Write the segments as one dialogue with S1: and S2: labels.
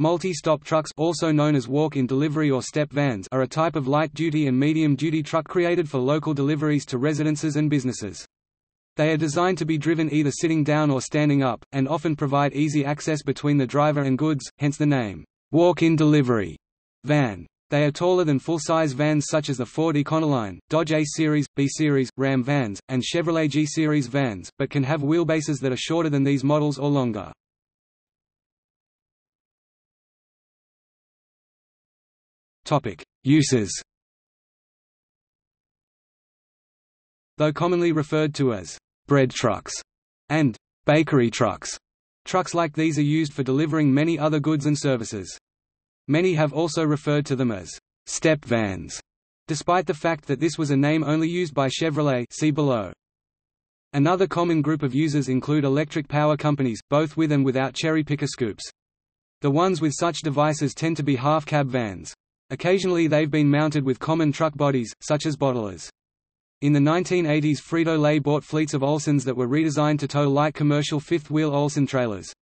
S1: Multi-stop trucks also known as walk-in delivery or step vans are a type of light-duty and medium-duty truck created for local deliveries to residences and businesses. They are designed to be driven either sitting down or standing up, and often provide easy access between the driver and goods, hence the name, walk-in delivery van. They are taller than full-size vans such as the Ford Econoline, Dodge A-Series, B-Series, Ram vans, and Chevrolet G-Series vans, but can have wheelbases that are shorter than these models or longer. Uses Though commonly referred to as bread trucks and bakery trucks, trucks like these are used for delivering many other goods and services. Many have also referred to them as step vans, despite the fact that this was a name only used by Chevrolet see below. Another common group of users include electric power companies, both with and without cherry picker scoops. The ones with such devices tend to be half-cab vans. Occasionally they've been mounted with common truck bodies, such as bottlers. In the 1980s Frito-Lay bought fleets of Olsons that were redesigned to tow light commercial fifth-wheel Olson trailers.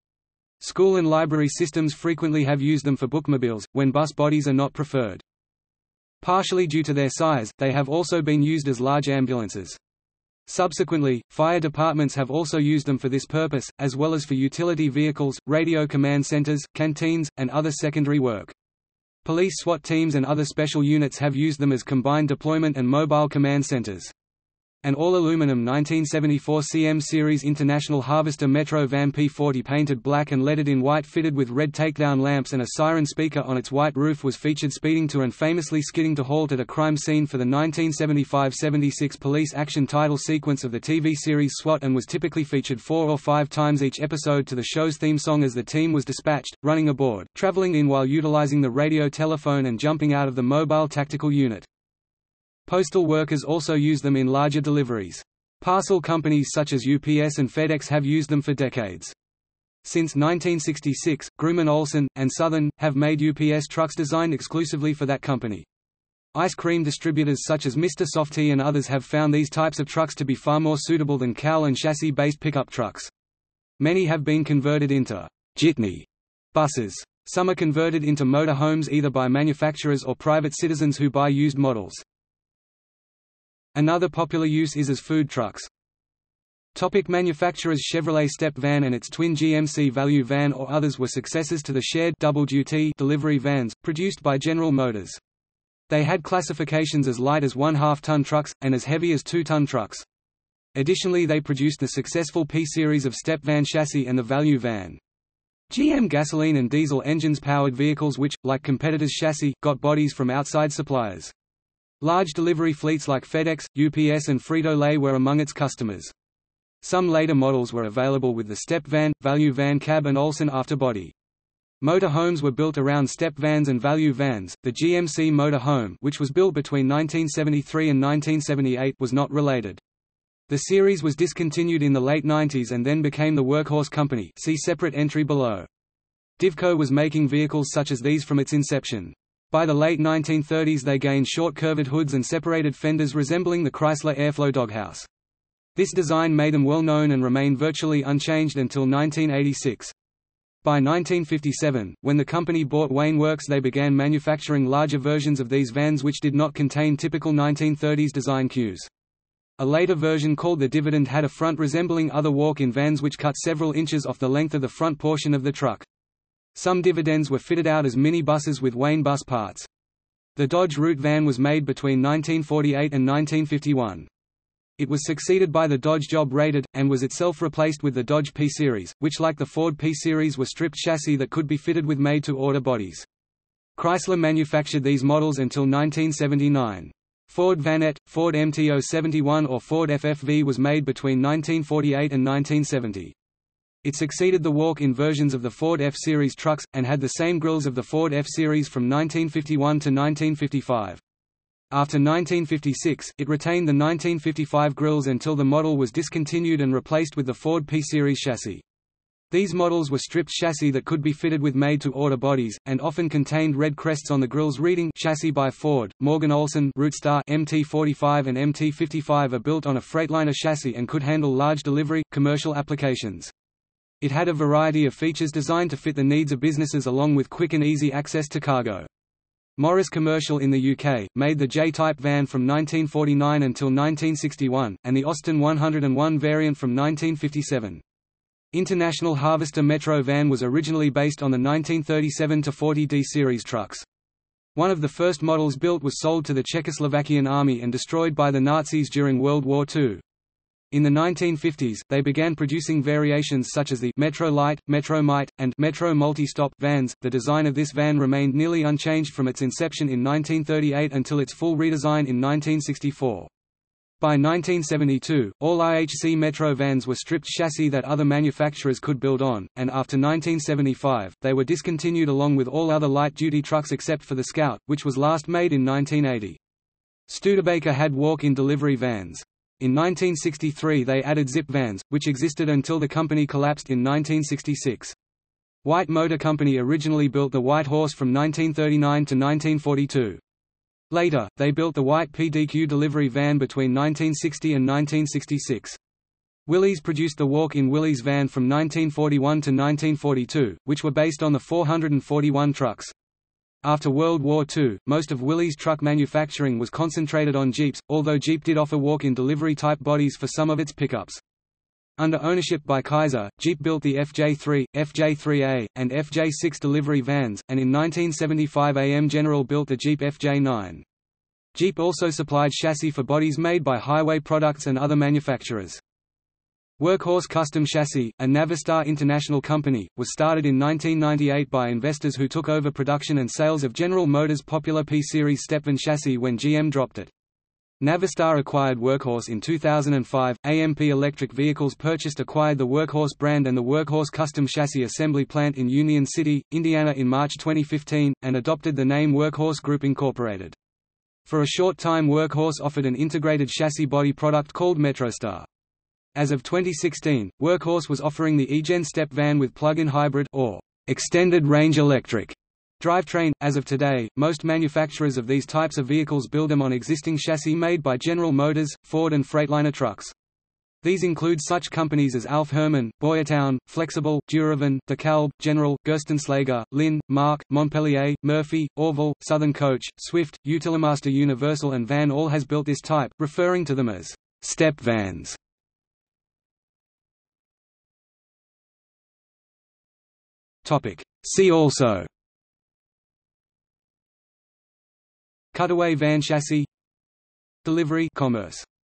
S1: School and library systems frequently have used them for bookmobiles, when bus bodies are not preferred. Partially due to their size, they have also been used as large ambulances. Subsequently, fire departments have also used them for this purpose, as well as for utility vehicles, radio command centers, canteens, and other secondary work. Police SWAT teams and other special units have used them as combined deployment and mobile command centers an all-aluminum 1974 CM Series International Harvester Metro Van P40 painted black and lettered in white fitted with red takedown lamps and a siren speaker on its white roof was featured speeding to and famously skidding to halt at a crime scene for the 1975–76 police action title sequence of the TV series SWAT and was typically featured four or five times each episode to the show's theme song as the team was dispatched, running aboard, traveling in while utilizing the radio telephone and jumping out of the mobile tactical unit. Postal workers also use them in larger deliveries. Parcel companies such as UPS and FedEx have used them for decades. Since 1966, Grumman Olson, and Southern, have made UPS trucks designed exclusively for that company. Ice cream distributors such as Mr. Softy and others have found these types of trucks to be far more suitable than cowl and chassis-based pickup trucks. Many have been converted into jitney buses. Some are converted into motor homes either by manufacturers or private citizens who buy used models. Another popular use is as food trucks. Topic manufacturers Chevrolet step van and its twin GMC value van or others were successors to the shared double duty delivery vans, produced by General Motors. They had classifications as light as one-half ton trucks, and as heavy as two-ton trucks. Additionally they produced the successful P-series of step van chassis and the value van. GM gasoline and diesel engines powered vehicles which, like competitors' chassis, got bodies from outside suppliers. Large delivery fleets like FedEx, UPS and Frito-Lay were among its customers. Some later models were available with the step van, value van cab and Olson afterbody. Motor homes were built around step vans and value vans. The GMC motor home, which was built between 1973 and 1978, was not related. The series was discontinued in the late 90s and then became the Workhorse Company. See separate entry below. Divco was making vehicles such as these from its inception. By the late 1930s they gained short curved hoods and separated fenders resembling the Chrysler Airflow doghouse. This design made them well known and remained virtually unchanged until 1986. By 1957, when the company bought Wayne Works they began manufacturing larger versions of these vans which did not contain typical 1930s design cues. A later version called the Dividend had a front resembling other walk-in vans which cut several inches off the length of the front portion of the truck. Some dividends were fitted out as mini-buses with Wayne bus parts. The Dodge Route van was made between 1948 and 1951. It was succeeded by the Dodge Job Rated, and was itself replaced with the Dodge P-Series, which like the Ford P-Series were stripped chassis that could be fitted with made-to-order bodies. Chrysler manufactured these models until 1979. Ford Vanette, Ford MTO-71 or Ford FFV was made between 1948 and 1970. It succeeded the walk-in versions of the Ford F-Series trucks, and had the same grills of the Ford F-Series from 1951 to 1955. After 1956, it retained the 1955 grills until the model was discontinued and replaced with the Ford P-Series chassis. These models were stripped chassis that could be fitted with made-to-order bodies, and often contained red crests on the grills reading chassis by Ford. Morgan Olson Rootstar MT-45 and MT-55 are built on a Freightliner chassis and could handle large delivery, commercial applications. It had a variety of features designed to fit the needs of businesses along with quick and easy access to cargo. Morris Commercial in the UK, made the J-type van from 1949 until 1961, and the Austin 101 variant from 1957. International Harvester Metro van was originally based on the 1937-40 D-series trucks. One of the first models built was sold to the Czechoslovakian army and destroyed by the Nazis during World War II. In the 1950s, they began producing variations such as the Metro Light, Metro Mite, and Metro Multi-Stop vans. The design of this van remained nearly unchanged from its inception in 1938 until its full redesign in 1964. By 1972, all IHC Metro vans were stripped chassis that other manufacturers could build on, and after 1975, they were discontinued along with all other light-duty trucks except for the Scout, which was last made in 1980. Studebaker had walk-in delivery vans. In 1963 they added zip vans, which existed until the company collapsed in 1966. White Motor Company originally built the White Horse from 1939 to 1942. Later, they built the White PDQ delivery van between 1960 and 1966. Willys produced the Walk in Willys van from 1941 to 1942, which were based on the 441 trucks. After World War II, most of Willys truck manufacturing was concentrated on Jeeps, although Jeep did offer walk-in delivery type bodies for some of its pickups. Under ownership by Kaiser, Jeep built the FJ3, FJ3A, and FJ6 delivery vans, and in 1975 AM General built the Jeep FJ9. Jeep also supplied chassis for bodies made by Highway Products and other manufacturers. Workhorse Custom Chassis, a Navistar International company, was started in 1998 by investors who took over production and sales of General Motors' popular P-Series Stepvan chassis when GM dropped it. Navistar acquired Workhorse in 2005. AMP Electric Vehicles purchased acquired the Workhorse brand and the Workhorse Custom Chassis assembly plant in Union City, Indiana in March 2015, and adopted the name Workhorse Group Incorporated. For a short time Workhorse offered an integrated chassis body product called MetroStar. As of 2016, Workhorse was offering the eGen Step van with plug-in hybrid or extended range electric drivetrain. As of today, most manufacturers of these types of vehicles build them on existing chassis made by General Motors, Ford and Freightliner trucks. These include such companies as Alf Herman, Boyertown, Flexible, Duravan, DeKalb, Kalb, General, Gerstenslager, Lynn, Mark, Montpellier, Murphy, Orville, Southern Coach, Swift, Utilimaster Universal and Van All has built this type, referring to them as step vans. Topic. See also Cutaway van chassis Delivery commerce